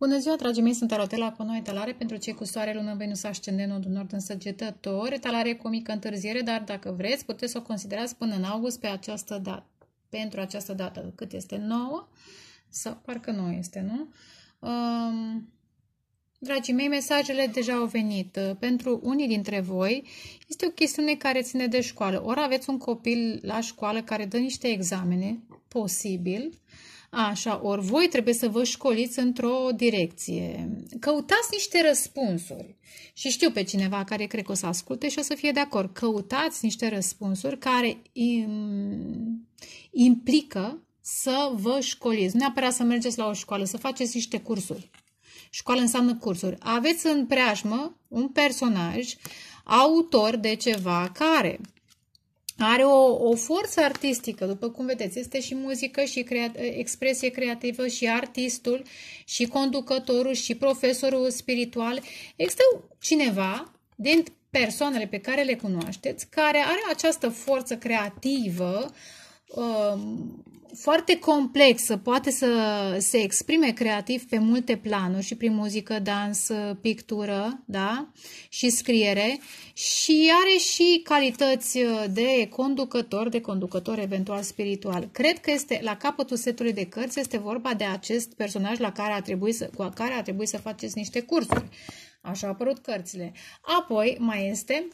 Bună ziua, dragii mei, sunt Arotela cu noi talare pentru cei cu soare, lună, Venus, ascendent, nodul nord în săgetător. Talare cu o mică întârziere, dar dacă vreți, puteți să o considerați până în august pe această dată. Pentru această dată, cât este nouă, sau parcă nu este, nu? Um, Dragii mei, mesajele deja au venit. Pentru unii dintre voi este o chestiune care ține de școală. Ori aveți un copil la școală care dă niște examene, posibil, uh, Așa, ori voi trebuie să vă școliți într-o direcție. Căutați niște răspunsuri. Și știu pe cineva care cred că o să asculte și o să fie de acord. Căutați niște răspunsuri care implică să vă școliți. Nu neapărat să mergeți la o școală, să faceți niște cursuri. Școală înseamnă cursuri. Aveți în preajmă un personaj autor de ceva care are o, o forță artistică, după cum vedeți, este și muzică, și crea, expresie creativă, și artistul, și conducătorul, și profesorul spiritual. Există cineva din persoanele pe care le cunoașteți, care are această forță creativă, um, foarte complexă, poate să se exprime creativ pe multe planuri și prin muzică, dans, pictură, da, și scriere și are și calități de conducător, de conducător eventual spiritual. Cred că este la capătul setului de cărți este vorba de acest personaj la care a trebuit să, cu care a trebuit să faceți niște cursuri. Așa au apărut cărțile. Apoi mai este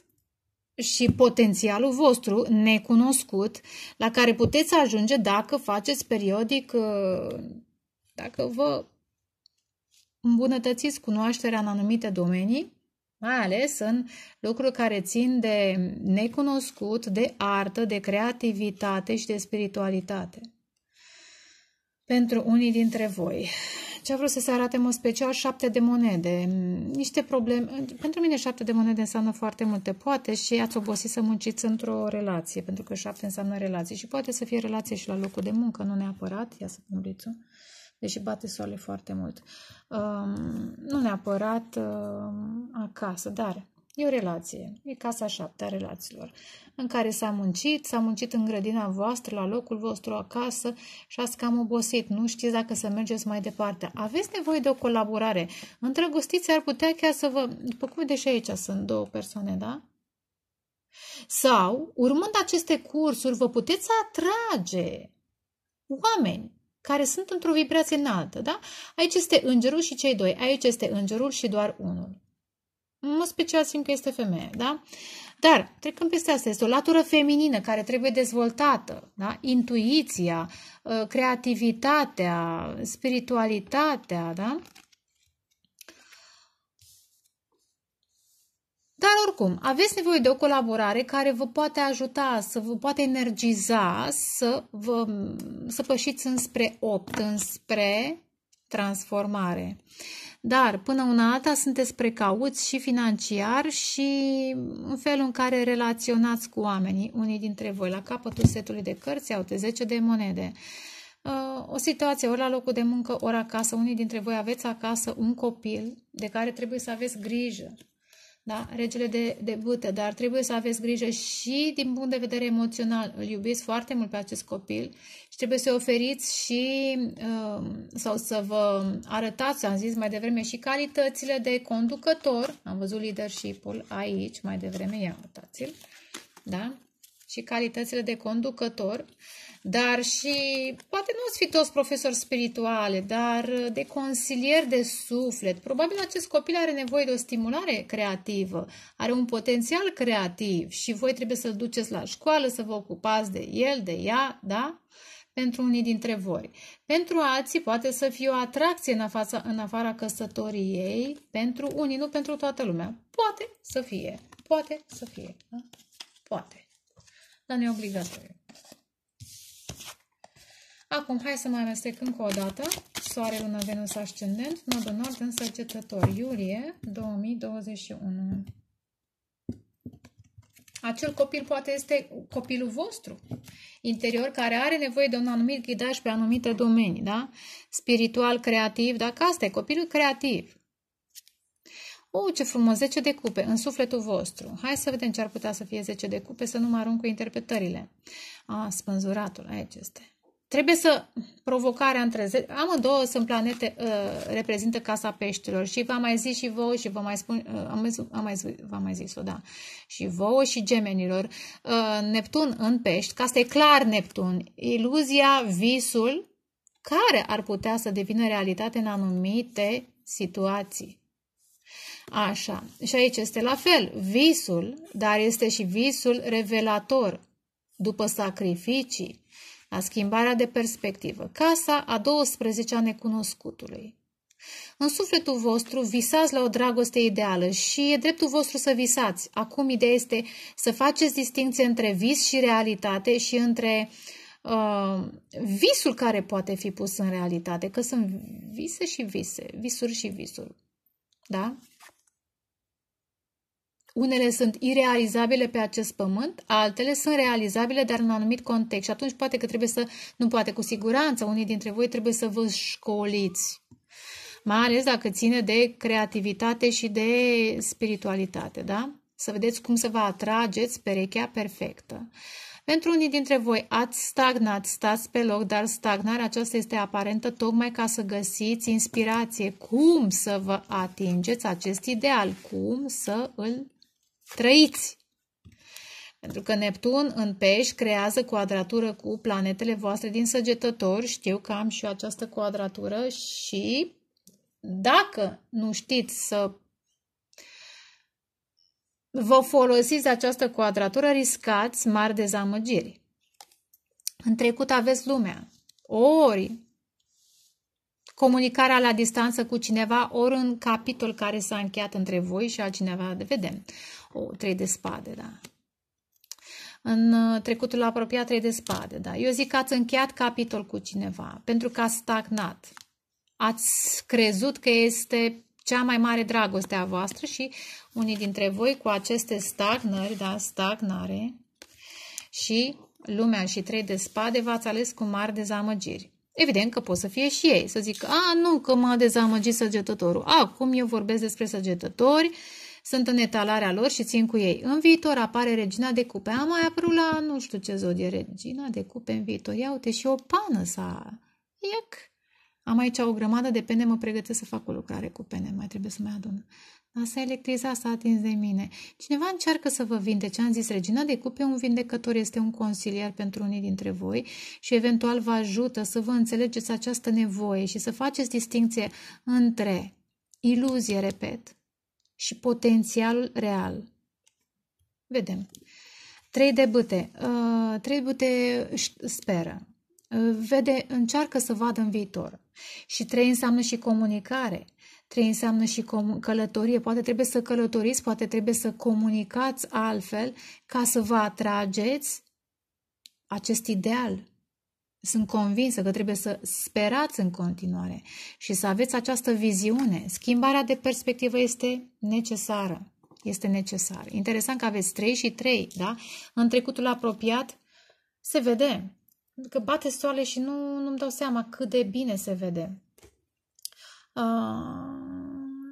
și potențialul vostru necunoscut la care puteți ajunge dacă faceți periodic, uh, dacă vă îmbunătățiți cunoașterea în anumite domenii, mai ales în lucruri care țin de necunoscut, de artă, de creativitate și de spiritualitate pentru unii dintre voi. Ce a vrut să se arate în special? Șapte de monede. Niște probleme. Pentru mine șapte de monede înseamnă foarte multe. Poate și ați obosit să munciți într-o relație, pentru că șapte înseamnă relație. Și poate să fie relație și la locul de muncă, nu neapărat. Ia să pun lițul. Deși bate soarele foarte mult. Um, nu neapărat um, acasă, dar E o relație, e casa șaptea relațiilor, în care s-a muncit, s-a muncit în grădina voastră, la locul vostru acasă și ați cam obosit, nu știți dacă să mergeți mai departe. Aveți nevoie de o colaborare. Întrăgostiți ar putea chiar să vă... După cum vedeți aici sunt două persoane, da? Sau, urmând aceste cursuri, vă puteți atrage oameni care sunt într-o vibrație înaltă, da? Aici este îngerul și cei doi, aici este îngerul și doar unul. În special simt că este femeie, da? Dar, trecând peste asta, este o latură feminină care trebuie dezvoltată, da? Intuiția, uh, creativitatea, spiritualitatea, da? Dar oricum, aveți nevoie de o colaborare care vă poate ajuta, să vă poate energiza să, vă, să pășiți înspre 8, înspre transformare. Uh, dar până una alta sunteți precauți și financiar și în felul în care relaționați cu oamenii, unii dintre voi. La capătul setului de cărți au 10 de monede. Uh, o situație, ori la locul de muncă, ori acasă. Unii dintre voi aveți acasă un copil de care trebuie să aveți grijă da? regele de, de bâtă, dar trebuie să aveți grijă și din punct de vedere emoțional. Îl iubiți foarte mult pe acest copil și trebuie să-i oferiți și um, sau să vă arătați, am zis mai devreme, și calitățile de conducător. Am văzut leadership-ul aici mai devreme, ia uitați-l. Da? și calitățile de conducător, dar și, poate nu ați fi toți profesori spirituale, dar uh, de consilier de suflet. Probabil acest copil are nevoie de o stimulare creativă, are un potențial creativ și voi trebuie să-l duceți la școală, să vă ocupați de el, de ea, da? pentru unii dintre voi. Pentru alții poate să fie o atracție în, afața, în afara căsătoriei, pentru unii, nu pentru toată lumea. Poate să fie, poate să fie, da? poate dar nu e obligatoriu. Acum, hai să mai amestec încă o dată. Soare, Lună, Venus, Ascendent, Nodul Nord în Săgetător, iulie 2021. Acel copil poate este copilul vostru interior care are nevoie de un anumit ghidaj pe anumite domenii, da? Spiritual, creativ, dacă asta e copilul creativ. O, ce frumos, 10 de cupe în sufletul vostru. Hai să vedem ce ar putea să fie 10 de cupe, să nu mă arunc cu interpretările. A, spânzuratul, aici este. Trebuie să provocarea între zece. Amândouă sunt planete, uh, reprezintă casa peștilor și v-am mai zis și vouă și vă mai spun, uh, am, mai, am mai, am mai zis-o, da, și vouă și gemenilor. Uh, Neptun în pești, Ca asta e clar Neptun, iluzia, visul, care ar putea să devină realitate în anumite situații. Așa. Și aici este la fel. Visul, dar este și visul revelator după sacrificii, la schimbarea de perspectivă. Casa a 12-a necunoscutului. În sufletul vostru visați la o dragoste ideală și e dreptul vostru să visați. Acum ideea este să faceți distinție între vis și realitate și între uh, visul care poate fi pus în realitate, că sunt vise și vise, visuri și visuri. Da? Unele sunt irealizabile pe acest pământ, altele sunt realizabile, dar în anumit context. Și atunci poate că trebuie să, nu poate cu siguranță, unii dintre voi trebuie să vă școliți. Mai ales dacă ține de creativitate și de spiritualitate, da? Să vedeți cum să vă atrageți perechea perfectă. Pentru unii dintre voi ați stagnat, stați pe loc, dar stagnarea aceasta este aparentă tocmai ca să găsiți inspirație, cum să vă atingeți acest ideal, cum să îl Trăiți! Pentru că Neptun în pești creează quadratură cu planetele voastre din săgetători. Știu că am și această quadratură și dacă nu știți să vă folosiți această quadratură, riscați mari dezamăgiri. În trecut aveți lumea. Ori comunicarea la distanță cu cineva, ori un capitol care s-a încheiat între voi și altcineva, vedem cu trei de spade, da. În uh, trecutul apropiat, trei de spade, da. Eu zic că ați încheiat capitol cu cineva, pentru că ați stagnat. Ați crezut că este cea mai mare dragoste a voastră și unii dintre voi cu aceste stagnări, da, stagnare și lumea și trei de spade v-ați ales cu mari dezamăgiri. Evident că pot să fie și ei, să zic, a, nu, că m-a dezamăgit săgetătorul. Acum eu vorbesc despre săgetători, uh, sunt în etalarea lor și țin cu ei. În viitor apare regina de cupe. Am mai apărut la nu știu ce zodie, regina de cupe în viitor. Ia uite și o pană sa. Iac! Am aici o grămadă de pene, mă pregătesc să fac o lucrare cu pene, mai trebuie să mai adun. Asta electriza s-a atins de mine. Cineva încearcă să vă vindece. Am zis, Regina de Cupe, un vindecător este un consiliar pentru unii dintre voi și eventual vă ajută să vă înțelegeți această nevoie și să faceți distinție între iluzie, repet, și potențial real. Vedem. Trei de bâte. Uh, trei bâte speră. Uh, vede, încearcă să vadă în viitor. Și trei înseamnă și comunicare. Trei înseamnă și călătorie. Poate trebuie să călătoriți, poate trebuie să comunicați altfel ca să vă atrageți acest ideal sunt convinsă că trebuie să sperați în continuare și să aveți această viziune. Schimbarea de perspectivă este necesară. Este necesar. Interesant că aveți 3 și 3, da? În trecutul apropiat se vede că bate soale și nu, nu-mi dau seama cât de bine se vede. A,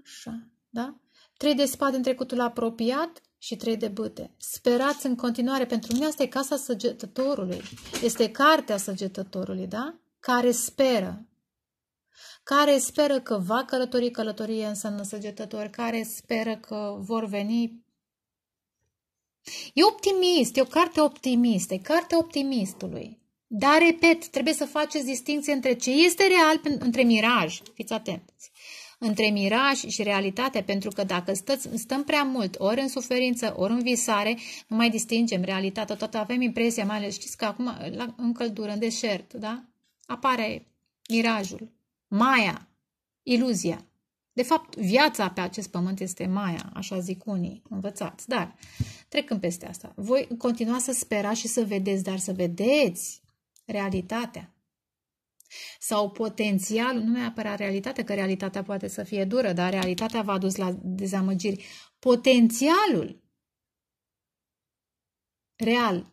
așa, da? 3 de spade în trecutul apropiat, și trei de bâte. Sperați în continuare, pentru mine asta e casa săgetătorului, este cartea săgetătorului, da? Care speră, care speră că va călători, călătorie înseamnă săgetător, care speră că vor veni. E optimist, e o carte optimistă, e cartea optimistului. Dar, repet, trebuie să faceți distinție între ce este real, între miraj. Fiți atenți între miraj și realitate, pentru că dacă stăm prea mult, ori în suferință, ori în visare, nu mai distingem realitatea, tot avem impresia, mai ales știți că acum la, în căldură, în deșert, da? apare mirajul, maia, iluzia. De fapt, viața pe acest pământ este maia, așa zic unii învățați, dar trecând peste asta, voi continua să sperați și să vedeți, dar să vedeți realitatea sau potențial, nu neapărat realitatea, că realitatea poate să fie dură, dar realitatea v-a dus la dezamăgiri. Potențialul real.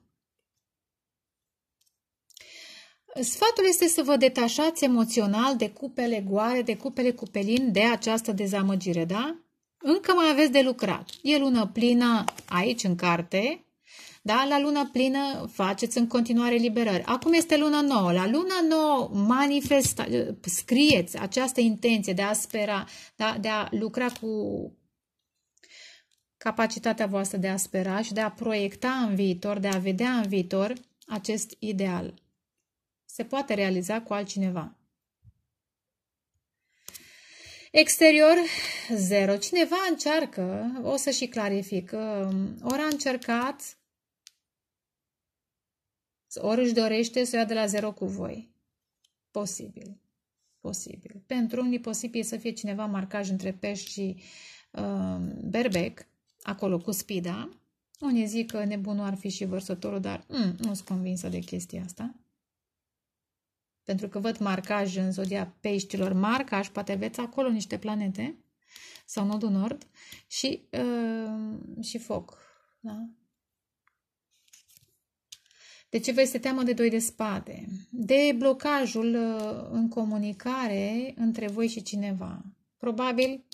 Sfatul este să vă detașați emoțional de cupele goare, de cupele cupelin, de această dezamăgire, da? Încă mai aveți de lucrat. E lună plină aici, în carte, da? La lună plină faceți în continuare liberări. Acum este luna nouă. La lună nouă manifesta, scrieți această intenție de a spera, da? de a lucra cu capacitatea voastră de a spera și de a proiecta în viitor, de a vedea în viitor acest ideal. Se poate realiza cu altcineva. Exterior, zero. Cineva încearcă, o să și clarific, um, ori a încercat ori își dorește să ia de la zero cu voi. Posibil. Posibil. Pentru unii posibil să fie cineva marcaj între pești și uh, berbec, acolo cu spida. Unii zic că nebunul ar fi și vărsătorul, dar mm, nu sunt convinsă de chestia asta. Pentru că văd marcaj în zodia peștilor, marcaj, poate veți acolo niște planete sau nodul nord și, uh, și foc. Da? De ce vă este teamă de doi de spade? De blocajul uh, în comunicare între voi și cineva. Probabil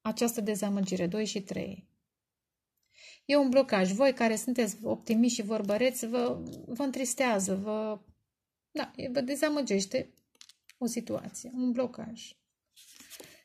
această dezamăgire, 2 și 3. E un blocaj. Voi care sunteți optimiști și vorbăreți, vă, vă întristează, vă, da, vă dezamăgește o situație, un blocaj.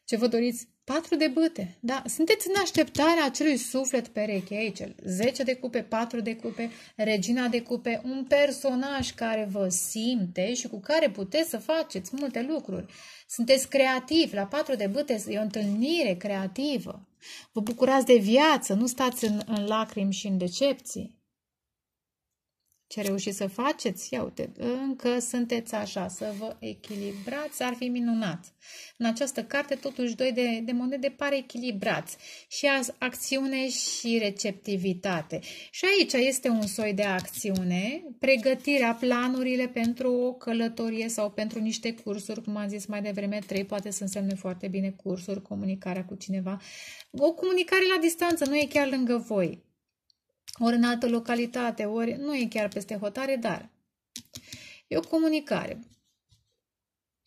Ce vă doriți Patru de băte. Da, sunteți în așteptarea acelui suflet pereche aici. 10 de cupe, 4 de cupe, regina de cupe, un personaj care vă simte și cu care puteți să faceți multe lucruri. Sunteți creativi, la patru de băte e o întâlnire creativă. Vă bucurați de viață, nu stați în, în lacrimi și în decepții ce reușiți să faceți, ia uite, încă sunteți așa, să vă echilibrați, ar fi minunat. În această carte, totuși, doi de, de monede pare echilibrați și acțiune și receptivitate. Și aici este un soi de acțiune, pregătirea, planurile pentru o călătorie sau pentru niște cursuri, cum am zis mai devreme, trei poate să însemne foarte bine cursuri, comunicarea cu cineva, o comunicare la distanță, nu e chiar lângă voi, ori în altă localitate, ori nu e chiar peste hotare, dar e o comunicare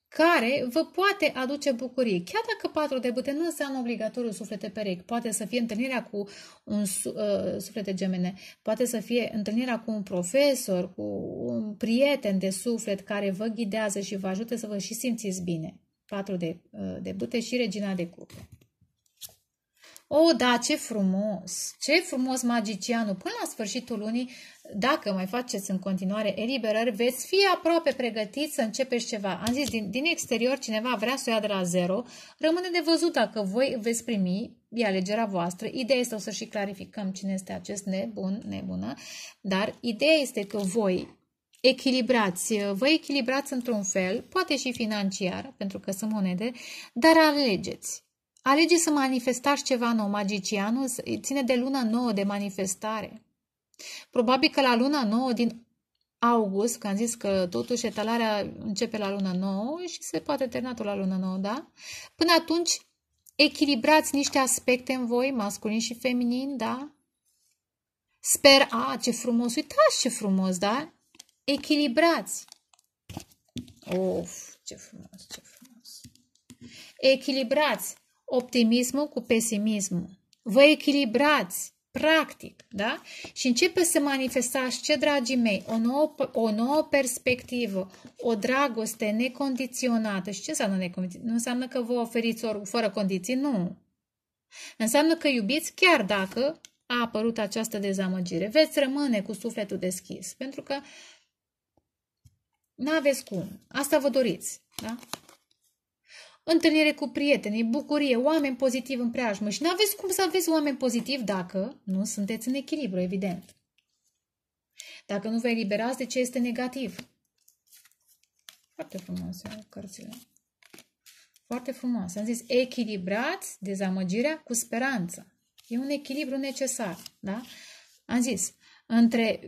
care vă poate aduce bucurie. Chiar dacă patru de bute nu înseamnă obligatoriu suflete perechi, poate să fie întâlnirea cu un uh, suflete gemene, poate să fie întâlnirea cu un profesor, cu un prieten de suflet care vă ghidează și vă ajute să vă și simțiți bine. Patru de, uh, de și regina de cupe. Oh, da, ce frumos! Ce frumos magicianul! Până la sfârșitul lunii, dacă mai faceți în continuare eliberări, veți fi aproape pregătiți să începeți ceva. Am zis, din, din exterior cineva vrea să o ia de la zero. Rămâne de văzut dacă voi veți primi, e alegerea voastră. Ideea este, o să și clarificăm cine este acest nebun, nebună, dar ideea este că voi echilibrați, vă echilibrați într-un fel, poate și financiar, pentru că sunt monede, dar alegeți. Alege să manifestați ceva nou. Magicianul ține de luna nouă de manifestare. Probabil că la luna nouă din august, că am zis că totuși etalarea începe la luna nouă și se poate termina tot la luna nouă, da? Până atunci, echilibrați niște aspecte în voi, masculin și feminin, da? Sper, a, ce frumos, uitați ce frumos, da? Echilibrați. Of, ce frumos, ce frumos. Echilibrați optimismul cu pesimismul. Vă echilibrați, practic, da? Și începe să manifestați, ce dragii mei, o nouă, o nouă perspectivă, o dragoste necondiționată. Și ce înseamnă necondiționată? Nu înseamnă că vă oferiți ori fără condiții, nu. Înseamnă că iubiți chiar dacă a apărut această dezamăgire. Veți rămâne cu sufletul deschis, pentru că nu aveți cum. Asta vă doriți, da? întâlnire cu prietenii, bucurie, oameni pozitivi în preajmă și nu aveți cum să aveți oameni pozitivi dacă nu sunteți în echilibru, evident. Dacă nu vă eliberați de ce este negativ. Foarte frumoase cărțile. Foarte frumoase. Am zis echilibrați dezamăgirea cu speranță. E un echilibru necesar, da? Am zis, între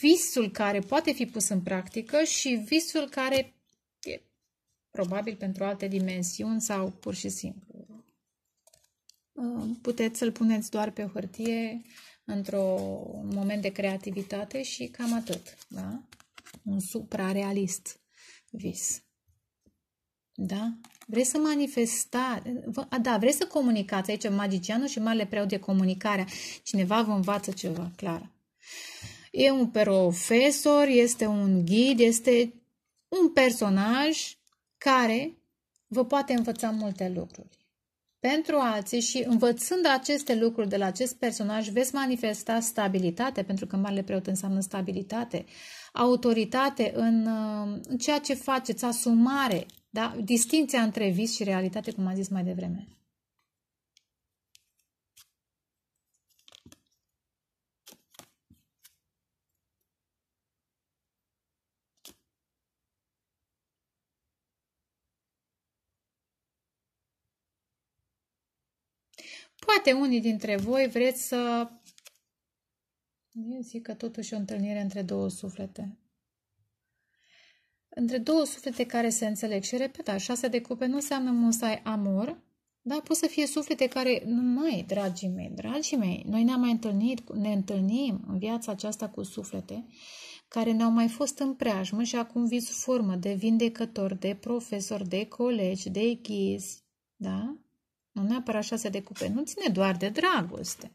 visul care poate fi pus în practică și visul care probabil pentru alte dimensiuni sau pur și simplu. Puteți să-l puneți doar pe o hârtie într-un moment de creativitate și cam atât. Da? Un suprarealist vis. Da? Vreți să manifestați, da, vreți să comunicați aici magicianul și marele preot de comunicare. Cineva vă învață ceva, clar. E un profesor, este un ghid, este un personaj care vă poate învăța multe lucruri. Pentru alții și învățând aceste lucruri de la acest personaj, veți manifesta stabilitate, pentru că Marele Preot înseamnă stabilitate, autoritate în, uh, în ceea ce faceți, asumare, da? distinția între vis și realitate, cum am zis mai devreme. Poate unii dintre voi vreți să... Eu zic că totuși o întâlnire între două suflete. Între două suflete care se înțeleg. Și repet, șase de cupe nu înseamnă ai amor, dar poți să fie suflete care, nu mai, dragii mei, dragii mei, noi ne-am mai întâlnit, ne întâlnim în viața aceasta cu suflete care ne-au mai fost în preajmă și acum vin sub formă de vindecători, de profesori, de colegi, de ghizi, da? nu neapărat șase de cupe, nu ține doar de dragoste.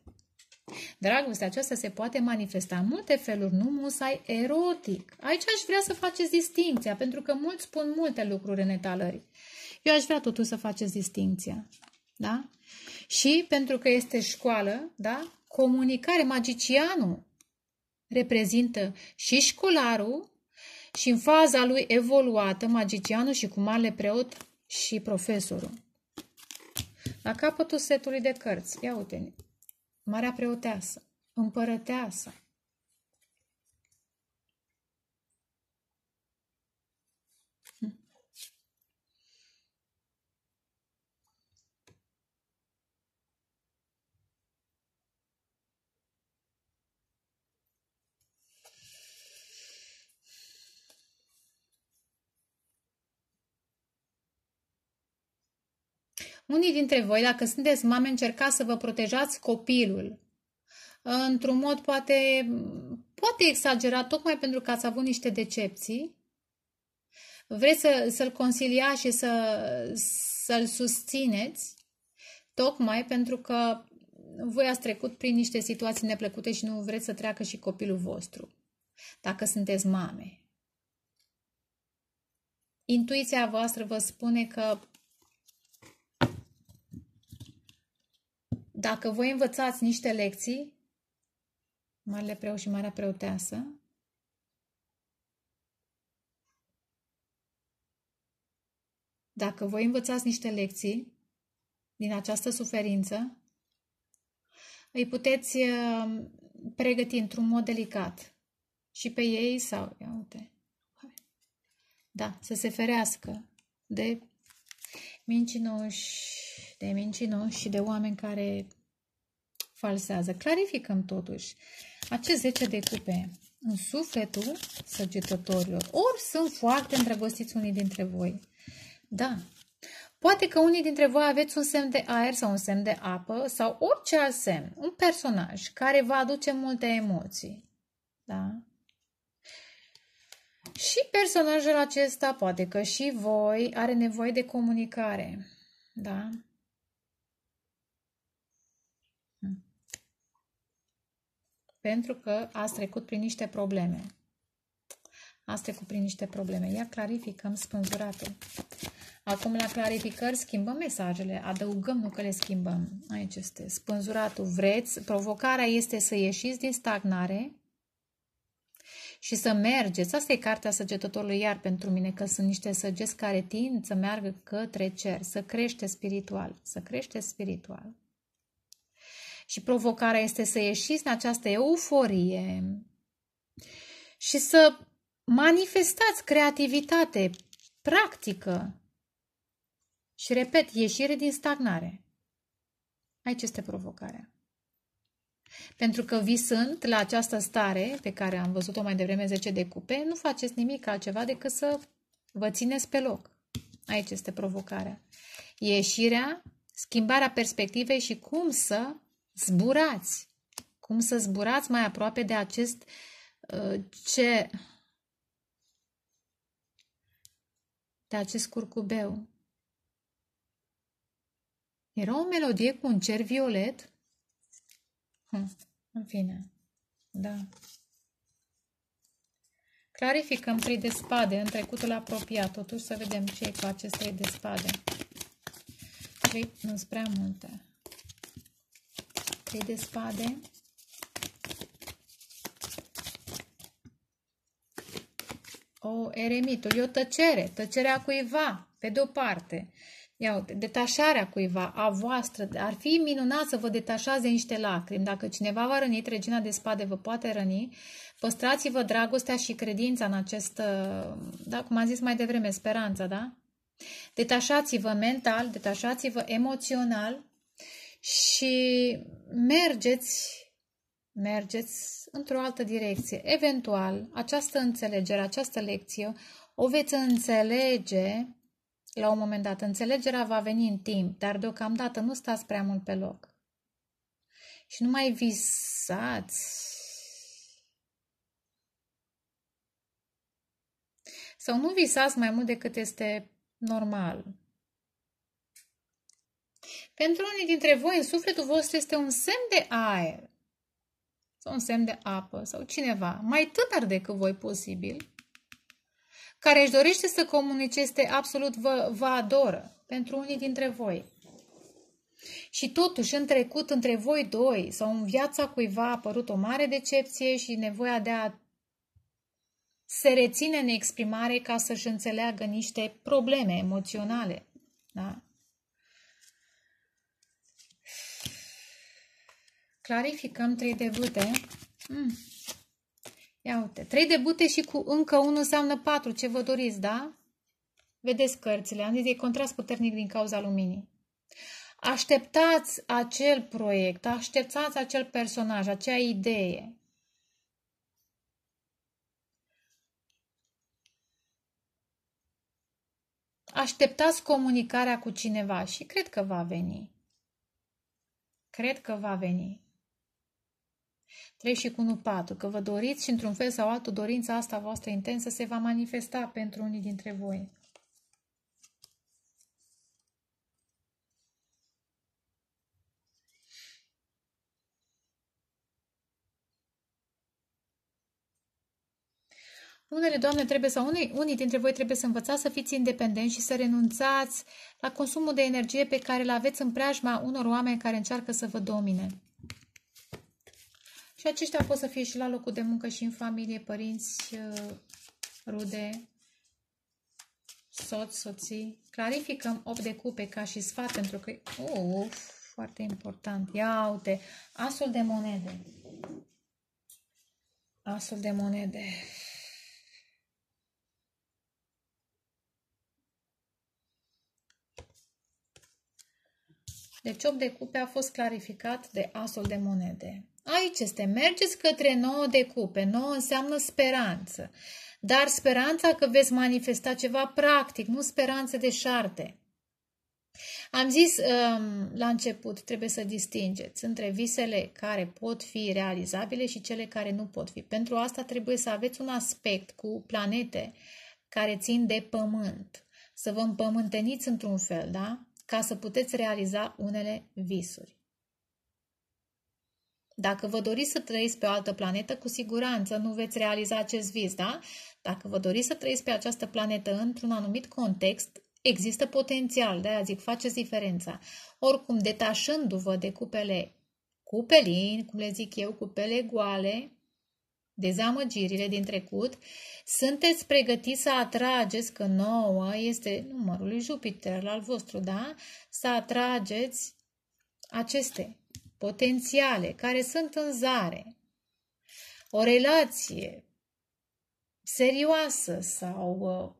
Dragostea aceasta se poate manifesta în multe feluri, nu musai erotic. Aici aș vrea să faceți distinția, pentru că mulți spun multe lucruri în etalări. Eu aș vrea totuși să faceți distinția. Da? Și pentru că este școală, da? comunicare, magicianul reprezintă și școlarul și în faza lui evoluată, magicianul și cu marele preot și profesorul. La capătul setului de cărți, ia uite Marea Preoteasă, Împărăteasă, Unii dintre voi, dacă sunteți mame, încercați să vă protejați copilul. Într-un mod poate, poate exagerat, tocmai pentru că ați avut niște decepții. Vreți să, să-l consilia și să, să-l susțineți, tocmai pentru că voi ați trecut prin niște situații neplăcute și nu vreți să treacă și copilul vostru, dacă sunteți mame. Intuiția voastră vă spune că Dacă voi învățați niște lecții, Marele Preu și Marea Preoteasă, dacă voi învățați niște lecții din această suferință, îi puteți uh, pregăti într-un mod delicat și pe ei sau, ia uite, da, să se ferească de mincinoși de mincinoși și de oameni care falsează. Clarificăm totuși acest 10 de cupe în sufletul săgetătorilor. Ori sunt foarte îndrăgostiți unii dintre voi. Da. Poate că unii dintre voi aveți un semn de aer sau un semn de apă sau orice alt semn, un personaj care vă aduce multe emoții. Da? Și personajul acesta, poate că și voi, are nevoie de comunicare. Da? pentru că ați trecut prin niște probleme. Ați trecut prin niște probleme. Ia clarificăm spânzuratul. Acum la clarificări schimbăm mesajele, adăugăm, nu că le schimbăm. Aici este spânzuratul. Vreți, provocarea este să ieșiți din stagnare și să mergeți. Asta e cartea săgetătorului iar pentru mine, că sunt niște săgeți care tind să meargă către cer, să crește spiritual, să crește spiritual. Și provocarea este să ieșiți în această euforie și să manifestați creativitate practică. Și repet, ieșire din stagnare. Aici este provocarea. Pentru că visând la această stare pe care am văzut-o mai devreme 10 de cupe, nu faceți nimic altceva decât să vă țineți pe loc. Aici este provocarea. Ieșirea, schimbarea perspectivei și cum să Zburați! Cum să zburați mai aproape de acest uh, ce de acest curcubeu. Era o melodie cu un cer violet? Hm, în fine, da. Clarificăm trei de spade în trecutul apropiat. Totuși să vedem ce e cu acest trei de spade. Trei, nu sunt prea multe. 3 de spade, o eremitul, e o tăcere, tăcerea cuiva, pe de-o parte. Ia uite, detașarea cuiva, a voastră, ar fi minunat să vă detașați de niște lacrimi. Dacă cineva v-a rănit, regina de spade vă poate răni. Păstrați-vă dragostea și credința în acest, da, cum am zis mai devreme, speranța, da? Detașați-vă mental, detașați-vă emoțional și mergeți mergeți într-o altă direcție. Eventual, această înțelegere, această lecție, o veți înțelege la un moment dat. Înțelegerea va veni în timp, dar deocamdată nu stați prea mult pe loc. Și nu mai visați. Sau nu visați mai mult decât este normal. Pentru unii dintre voi, în sufletul vostru este un semn de aer sau un semn de apă sau cineva mai tânăr decât voi posibil, care își dorește să comunice, este absolut vă, vă adoră pentru unii dintre voi. Și totuși, în trecut, între voi doi sau în viața cuiva a apărut o mare decepție și nevoia de a se reține în exprimare ca să-și înțeleagă niște probleme emoționale. Da? Clarificăm trei debute. Mm. Ia uite, trei debute și cu încă unul înseamnă patru. Ce vă doriți, da? Vedeți cărțile. Am zis, e contrast puternic din cauza luminii. Așteptați acel proiect, așteptați acel personaj, acea idee. Așteptați comunicarea cu cineva și cred că va veni. Cred că va veni. 3 și cu 1, 4. Că vă doriți și într-un fel sau altul dorința asta voastră intensă se va manifesta pentru unii dintre voi. Unele doamne trebuie sau unii, unii dintre voi trebuie să învățați să fiți independenți și să renunțați la consumul de energie pe care îl aveți în preajma unor oameni care încearcă să vă domine. Și aceștia pot să fie și la locul de muncă și în familie, părinți, uh, rude, soț, soții. Clarificăm 8 de cupe ca și sfat pentru că... Oh, uf, foarte important. Ia uite, asul de monede. Asul de monede. Deci 8 de cupe a fost clarificat de asul de monede. Aici este, mergeți către nouă de cupe. Nouă înseamnă speranță. Dar speranța că veți manifesta ceva practic, nu speranță de șarte. Am zis um, la început, trebuie să distingeți între visele care pot fi realizabile și cele care nu pot fi. Pentru asta trebuie să aveți un aspect cu planete care țin de pământ, să vă împământeniți într-un fel, da? Ca să puteți realiza unele visuri. Dacă vă doriți să trăiți pe o altă planetă, cu siguranță nu veți realiza acest vis, da? Dacă vă doriți să trăiți pe această planetă într-un anumit context, există potențial, de-aia zic, faceți diferența. Oricum, detașându-vă de cupele cu cum le zic eu, cupele goale, dezamăgirile din trecut, sunteți pregătiți să atrageți, că nouă este numărul lui Jupiter al vostru, da? Să atrageți aceste potențiale care sunt în zare, o relație serioasă sau uh,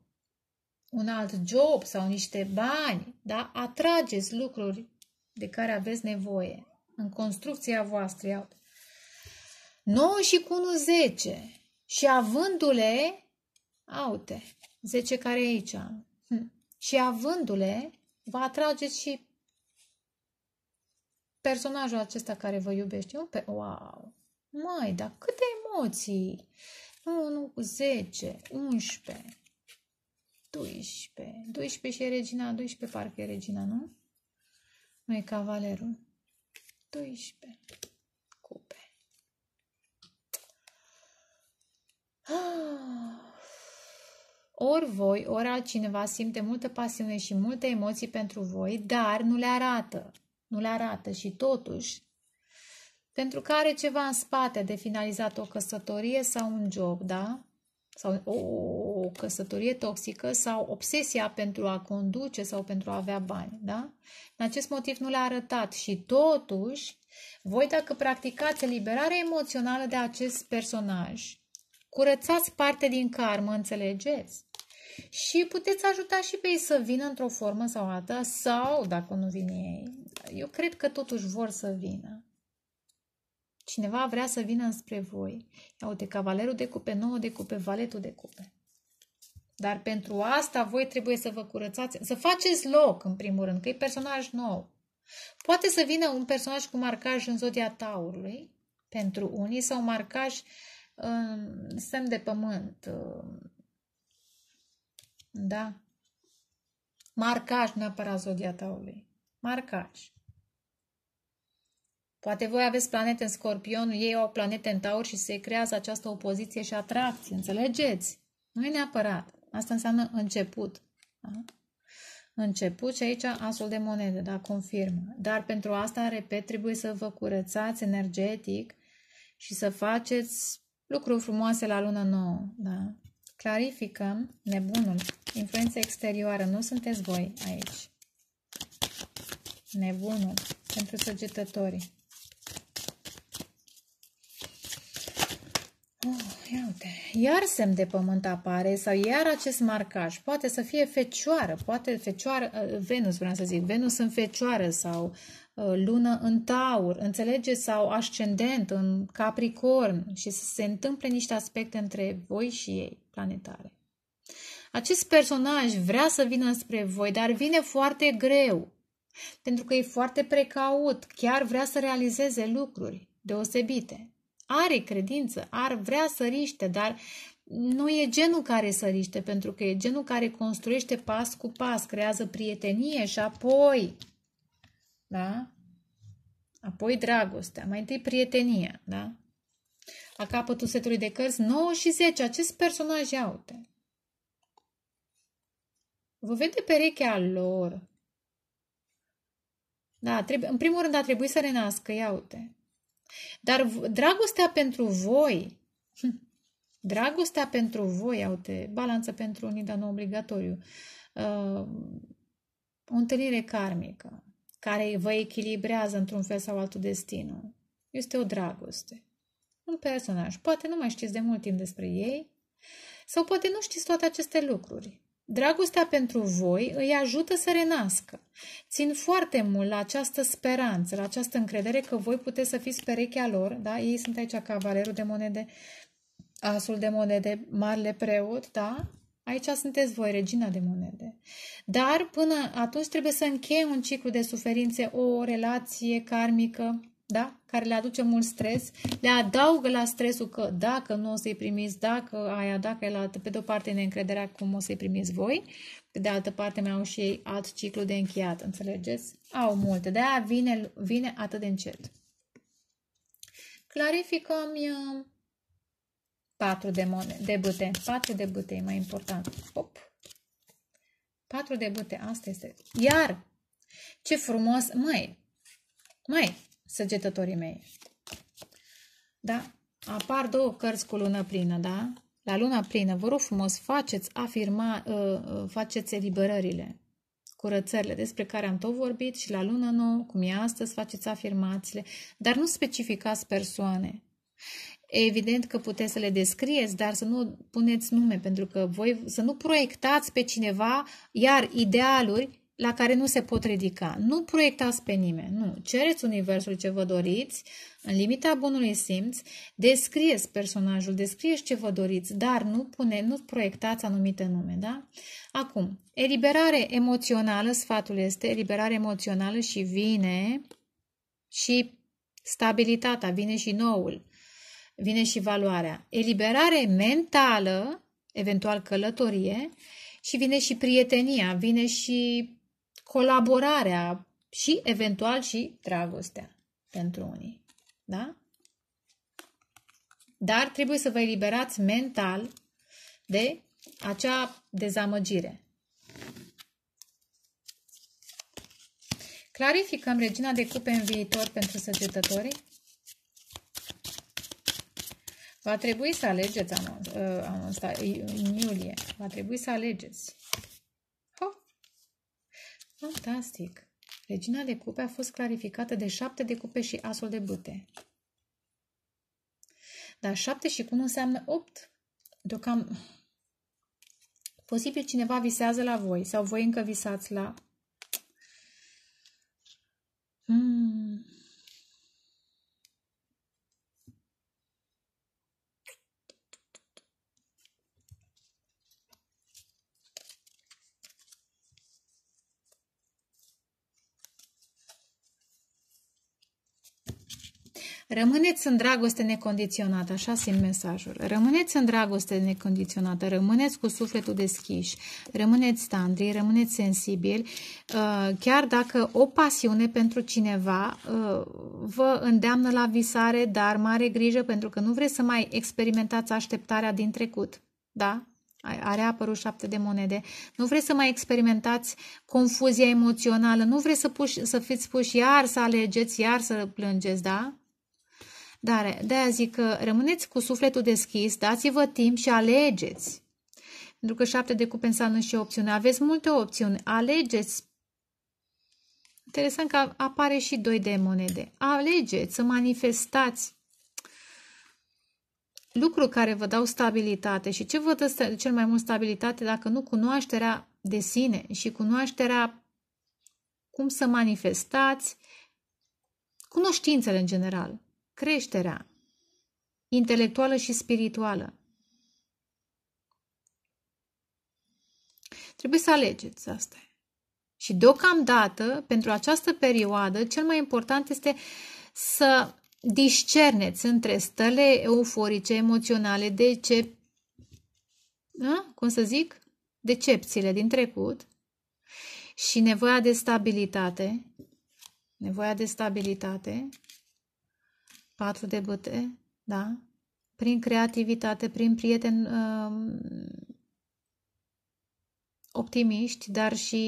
un alt job sau niște bani, da? atrageți lucruri de care aveți nevoie în construcția voastră. Iată. 9 și cu 1, 10. Și avându-le, aute, 10 care e aici, hm. și avându-le, vă atrageți și personajul acesta care vă iubește, un pe... Wow! Mai, dar câte emoții! Nu, nu, 10, 11, 12, 12 și e regina, 12 parcă e regina, nu? Nu e cavalerul. 12 cupe. Ah. Ori voi, ori altcineva simte multă pasiune și multe emoții pentru voi, dar nu le arată nu le arată și totuși, pentru că are ceva în spate de finalizat o căsătorie sau un job, da? Sau o, o, o căsătorie toxică sau obsesia pentru a conduce sau pentru a avea bani, da? În acest motiv nu le-a arătat și totuși, voi dacă practicați eliberarea emoțională de acest personaj, curățați parte din karmă, înțelegeți? și puteți ajuta și pe ei să vină într-o formă sau alta sau dacă nu vin ei, eu cred că totuși vor să vină. Cineva vrea să vină înspre voi. Ia uite, cavalerul de cupe, nouă de cupe, valetul de cupe. Dar pentru asta voi trebuie să vă curățați, să faceți loc în primul rând, că e personaj nou. Poate să vină un personaj cu marcaj în zodia taurului, pentru unii, sau marcaj în semn de pământ, da. Marcaș neapărat zodia taului. Marcaș. Poate voi aveți planete în scorpion, ei au planete în taur și se creează această opoziție și atracție. Înțelegeți? Nu e neapărat. Asta înseamnă început. Da? Început și aici asul de monede, da, confirmă. Dar pentru asta, repet, trebuie să vă curățați energetic și să faceți lucruri frumoase la luna nouă, da? Clarificăm nebunul. Influență exterioară. Nu sunteți voi aici. Nebunul. Pentru săgetătorii. Oh, ia uite. Iar semn de pământ apare sau iar acest marcaj. Poate să fie fecioară, poate fecioară, uh, Venus vreau să zic, Venus în fecioară sau uh, lună în taur, înțelege sau ascendent în capricorn și să se întâmple niște aspecte între voi și ei planetare. Acest personaj vrea să vină spre voi, dar vine foarte greu, pentru că e foarte precaut, chiar vrea să realizeze lucruri deosebite. Are credință, ar vrea să riște, dar nu e genul care săriște, pentru că e genul care construiește pas cu pas, creează prietenie și apoi, da? Apoi dragostea, mai întâi prietenia, da? La capătul setului de cărți 9 și 10, acest personaj iaute. Vă vede perechea lor. Da, trebuie, în primul rând a trebuit să renască, iaute. Dar dragostea pentru voi, hm, dragostea pentru voi, iaute, balanță pentru unii, dar nu obligatoriu, uh, o întâlnire karmică care vă echilibrează într-un fel sau altul destinul. Este o dragoste un personaj. Poate nu mai știți de mult timp despre ei sau poate nu știți toate aceste lucruri. Dragostea pentru voi îi ajută să renască. Țin foarte mult la această speranță, la această încredere că voi puteți să fiți perechea lor, da? Ei sunt aici cavalerul de monede, asul de monede, marele preot, da? Aici sunteți voi, regina de monede. Dar până atunci trebuie să încheie un ciclu de suferințe, o relație karmică, da? care le aduce mult stres, le adaugă la stresul că dacă nu o să-i primiți, dacă aia, dacă e la pe de-o parte neîncrederea cum o să-i primiți voi, pe de altă parte mai au și ei alt ciclu de încheiat, înțelegeți? Au multe, de-aia vine, vine atât de încet. clarificăm uh, patru 4 de, mone, de bute, patru de bute e mai important. Hop! patru de bute asta este. Iar, ce frumos, mai, mai săgetătorii mei. Da? Apar două cărți cu lună plină, da? La luna plină, vă rog frumos, faceți afirma, ă, ă, faceți eliberările, curățările despre care am tot vorbit și la luna nouă, cum e astăzi, faceți afirmațiile, dar nu specificați persoane. Evident că puteți să le descrieți, dar să nu puneți nume, pentru că voi să nu proiectați pe cineva, iar idealuri la care nu se pot ridica. Nu proiectați pe nimeni, nu. Cereți universul ce vă doriți, în limita bunului simț, descrieți personajul, descrieți ce vă doriți, dar nu, pune, nu proiectați anumite nume, da? Acum, eliberare emoțională, sfatul este eliberare emoțională și vine și stabilitatea, vine și noul, vine și valoarea. Eliberare mentală, eventual călătorie, și vine și prietenia, vine și colaborarea și eventual și dragostea pentru unii. Da? Dar trebuie să vă eliberați mental de acea dezamăgire. Clarificăm regina de cupe în viitor pentru săgetătorii. Va trebui să alegeți anul, anul ăsta, în iulie. Va trebui să alegeți. Fantastic! Regina de cupe a fost clarificată de șapte de cupe și asul de bâte. Dar șapte și cum înseamnă opt? Deocam... Posibil cineva visează la voi sau voi încă visați la... Mm. Rămâneți în dragoste necondiționată, așa simt mesajul. Rămâneți în dragoste necondiționată, rămâneți cu sufletul deschis, rămâneți tandri, rămâneți sensibili, uh, chiar dacă o pasiune pentru cineva uh, vă îndeamnă la visare, dar mare grijă pentru că nu vreți să mai experimentați așteptarea din trecut. Da? Are apărut șapte de monede. Nu vreți să mai experimentați confuzia emoțională, nu vreți să, puși, să fiți puși iar să alegeți, iar să plângeți, da? Dar de aia zic că rămâneți cu sufletul deschis, dați-vă timp și alegeți. Pentru că șapte de cupe înseamnă și opțiune. Aveți multe opțiuni. Alegeți. Interesant că apare și doi de monede. Alegeți să manifestați lucruri care vă dau stabilitate. Și ce vă dă cel mai mult stabilitate dacă nu cunoașterea de sine și cunoașterea cum să manifestați cunoștințele în general creșterea intelectuală și spirituală. Trebuie să alegeți asta. Și deocamdată, pentru această perioadă, cel mai important este să discerneți între stăle euforice, emoționale, de ce, da? cum să zic, decepțiile din trecut și nevoia de stabilitate, nevoia de stabilitate patru debute, da? Prin creativitate, prin prieteni uh, um, optimiști, dar și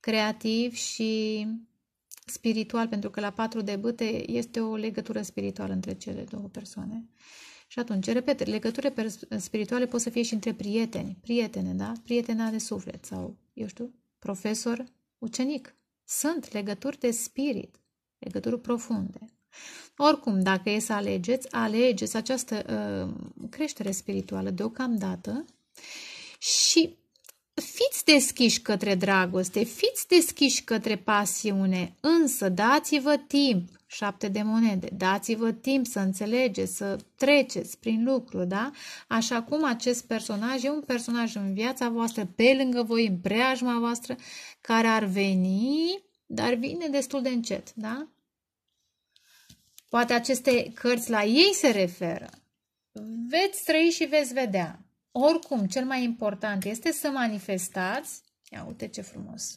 creativi și spiritual, pentru că la patru de bâte este o legătură spirituală între cele două persoane. Și atunci, repet, legăturile spirituale pot să fie și între prieteni, prietene, da? Prietena de suflet sau, eu știu, profesor, ucenic. Sunt legături de spirit, legături profunde. Oricum, dacă e să alegeți, alegeți această uh, creștere spirituală deocamdată și fiți deschiși către dragoste, fiți deschiși către pasiune, însă dați-vă timp, șapte de monede, dați-vă timp să înțelegeți, să treceți prin lucru, da? Așa cum acest personaj e un personaj în viața voastră, pe lângă voi, în preajma voastră, care ar veni, dar vine destul de încet, da? Poate aceste cărți la ei se referă. Veți trăi și veți vedea. Oricum, cel mai important este să manifestați. Ia uite ce frumos!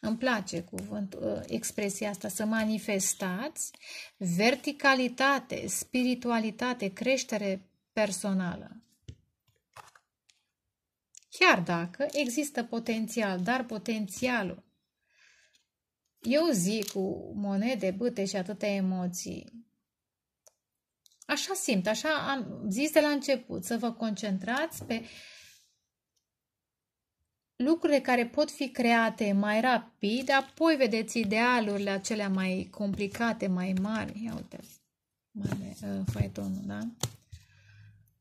Îmi place cuvântul, ă, expresia asta, să manifestați verticalitate, spiritualitate, creștere personală. Chiar dacă există potențial, dar potențialul eu zic cu monede, bâte și atâtea emoții. Așa simt, așa am zis de la început, să vă concentrați pe lucrurile care pot fi create mai rapid, apoi vedeți idealurile acelea mai complicate, mai mari. Ia uite, mare, uh, faetonul, da?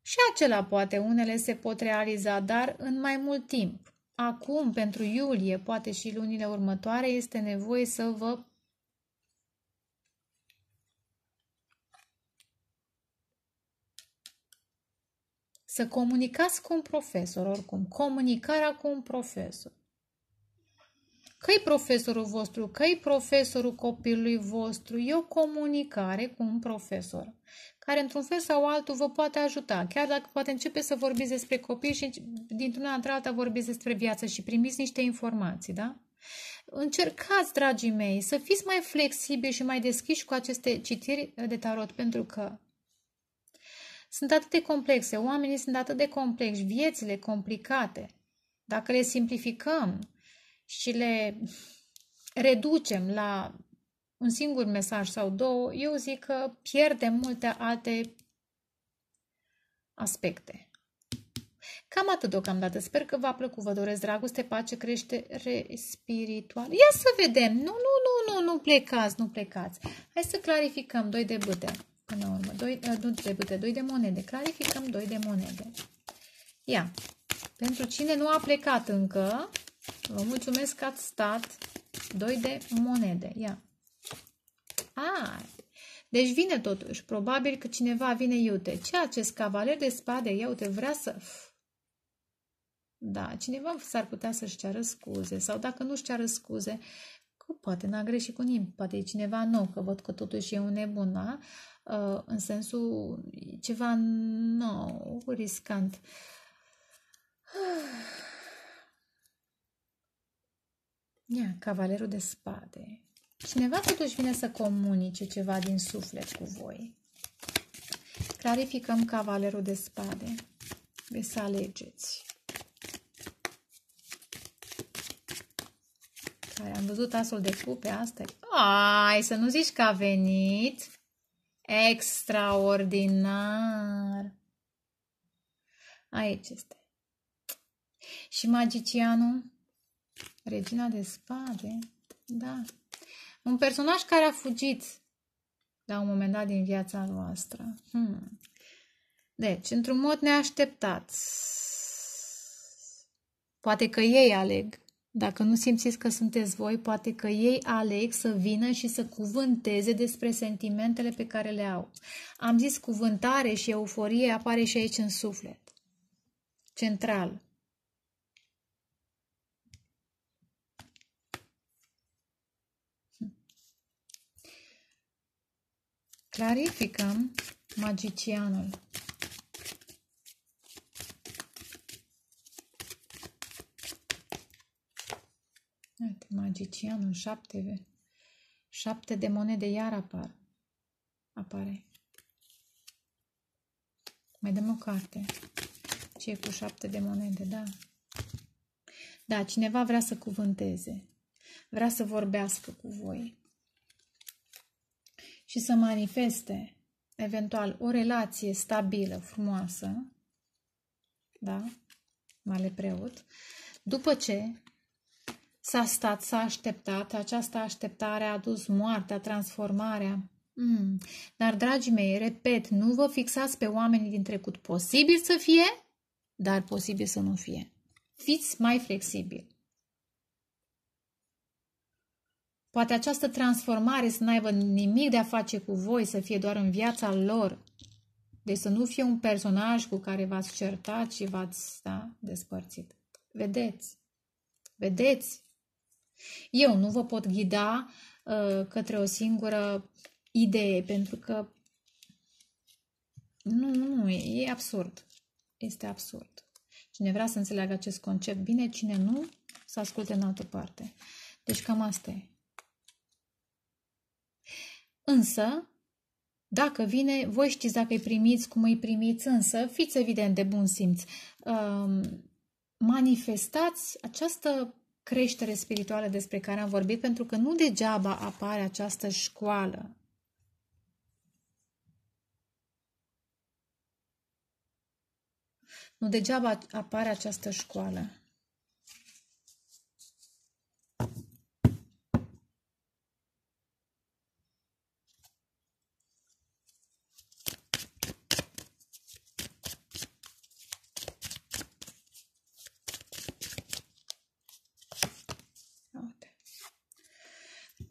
Și acela poate unele se pot realiza, dar în mai mult timp acum, pentru iulie, poate și lunile următoare, este nevoie să vă să comunicați cu un profesor, oricum, comunicarea cu un profesor că profesorul vostru, că profesorul copilului vostru, e o comunicare cu un profesor care într-un fel sau altul vă poate ajuta, chiar dacă poate începe să vorbiți despre copii și dintr-una într alta vorbiți despre viață și primiți niște informații, da? Încercați, dragii mei, să fiți mai flexibili și mai deschiși cu aceste citiri de tarot, pentru că sunt atât de complexe, oamenii sunt atât de complexi, viețile complicate. Dacă le simplificăm, și le reducem la un singur mesaj sau două, eu zic că pierdem multe alte aspecte. Cam atât deocamdată. Sper că v-a plăcut. Vă doresc dragoste, pace, creștere spirituală. Ia să vedem. Nu, nu, nu, nu, nu plecați, nu plecați. Hai să clarificăm. Doi de bâte. Până la urmă. Doi, uh, nu de bâte, doi de monede. Clarificăm doi de monede. Ia. Pentru cine nu a plecat încă, Vă mulțumesc că ați stat. Doi de monede. Ia. A, deci vine totuși. Probabil că cineva vine iute. Ce acest cavaler de spade, ia uite, vrea să... Da, cineva s-ar putea să-și ceară scuze sau dacă nu-și ceară scuze, că poate n-a greșit cu nimic, poate e cineva nou, că văd că totuși e un nebun, da? Uh, în sensul ceva nou, riscant. Ia, cavalerul de spade. Cineva totuși vine să comunice ceva din suflet cu voi. Clarificăm cavalerul de spade. Vei să alegeți. Care am văzut asul de cupe astăzi. Ai, să nu zici că a venit. Extraordinar. Aici este. Și magicianul? Regina de spade? Da. Un personaj care a fugit la un moment dat din viața noastră. Hmm. Deci, într-un mod neașteptat. Poate că ei aleg. Dacă nu simțiți că sunteți voi, poate că ei aleg să vină și să cuvânteze despre sentimentele pe care le au. Am zis cuvântare și euforie apare și aici în suflet. Central. Clarificăm magicianul. Uite, magicianul, șapte, șapte de monede iar apar. Apare. Mai dăm o carte. Ce e cu șapte de monede, da? Da, cineva vrea să cuvânteze. Vrea să vorbească cu voi și să manifeste eventual o relație stabilă, frumoasă, da? Male preot. După ce s-a stat, s-a așteptat, această așteptare a adus moartea, transformarea. Mm. Dar, dragii mei, repet, nu vă fixați pe oamenii din trecut. Posibil să fie, dar posibil să nu fie. Fiți mai flexibili. Poate această transformare să n-aibă nimic de a face cu voi, să fie doar în viața lor. Deci să nu fie un personaj cu care v-ați certat și v-ați da, despărțit. Vedeți. Vedeți. Eu nu vă pot ghida uh, către o singură idee, pentru că nu, nu, nu, e, e absurd. Este absurd. Cine vrea să înțeleagă acest concept bine, cine nu, să asculte în altă parte. Deci cam asta e. Însă, dacă vine, voi știți dacă îi primiți, cum îi primiți, însă fiți evident de bun simț. Um, manifestați această creștere spirituală despre care am vorbit, pentru că nu degeaba apare această școală. Nu degeaba apare această școală.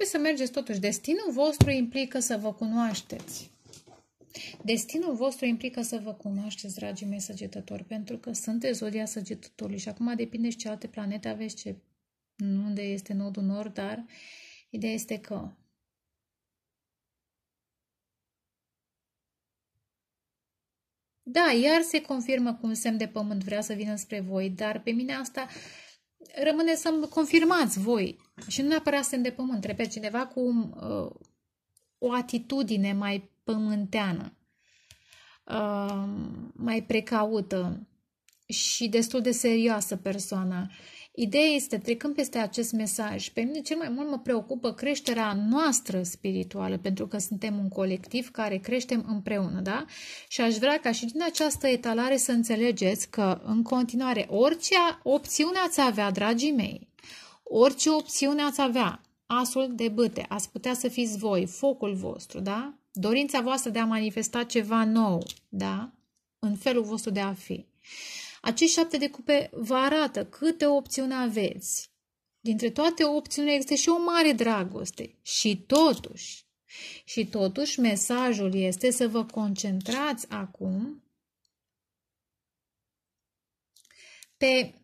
Trebuie să mergeți totuși. Destinul vostru implică să vă cunoașteți. Destinul vostru implică să vă cunoașteți, dragii mei săgetători, pentru că sunteți zodia săgetătorului și acum depinde și ce alte planete aveți, ce, unde este nodul nord, dar ideea este că Da, iar se confirmă cu un semn de pământ vrea să vină spre voi, dar pe mine asta rămâne să-mi confirmați voi. Și nu neapărat să de pământ, Trebuie cineva cu uh, o atitudine mai pământeană, uh, mai precaută și destul de serioasă persoana. Ideea este, trecând peste acest mesaj, pe mine cel mai mult mă preocupă creșterea noastră spirituală, pentru că suntem un colectiv care creștem împreună, da? Și aș vrea ca și din această etalare să înțelegeți că, în continuare, orice opțiune ați avea, dragii mei, orice opțiune ați avea, asul de băte, ați putea să fiți voi, focul vostru, da? Dorința voastră de a manifesta ceva nou, da? În felul vostru de a fi. Acești șapte de cupe vă arată câte opțiuni aveți. Dintre toate opțiunile există și o mare dragoste. Și totuși, și totuși mesajul este să vă concentrați acum pe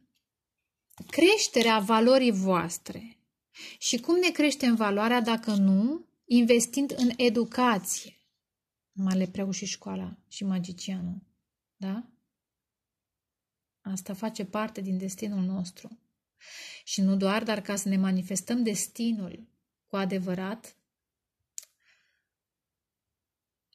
creșterea valorii voastre. Și cum ne creștem valoarea dacă nu investind în educație? Male preu și școala și magicianul. Da? Asta face parte din destinul nostru. Și nu doar, dar ca să ne manifestăm destinul cu adevărat,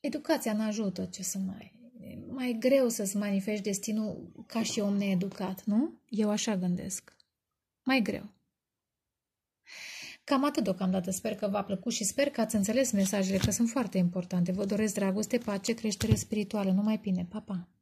educația ne ajută, ce să mai... Mai greu să-ți manifesti destinul ca și om needucat, nu? Eu așa gândesc. Mai greu. Cam atât deocamdată. Sper că v-a plăcut și sper că ați înțeles mesajele, că sunt foarte importante. Vă doresc dragoste, pace, creștere spirituală. Numai bine. Pa, pa!